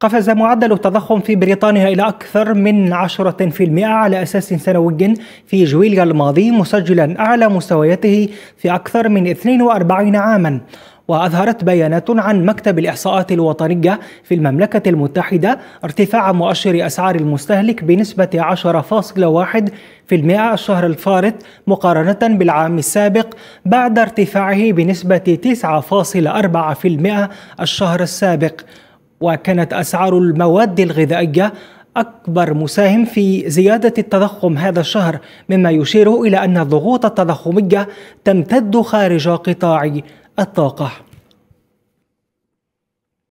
قفز معدل التضخم في بريطانيا إلى أكثر من 10% على أساس سنوي في جويليا الماضي مسجلا أعلى مستوياته في أكثر من 42 عاما وأظهرت بيانات عن مكتب الإحصاءات الوطنية في المملكة المتحدة ارتفاع مؤشر أسعار المستهلك بنسبة 10.1% الشهر الفارط مقارنة بالعام السابق بعد ارتفاعه بنسبة 9.4% الشهر السابق وكانت أسعار المواد الغذائية أكبر مساهم في زيادة التضخم هذا الشهر مما يشير إلى أن الضغوط التضخمية تمتد خارج قطاع الطاقة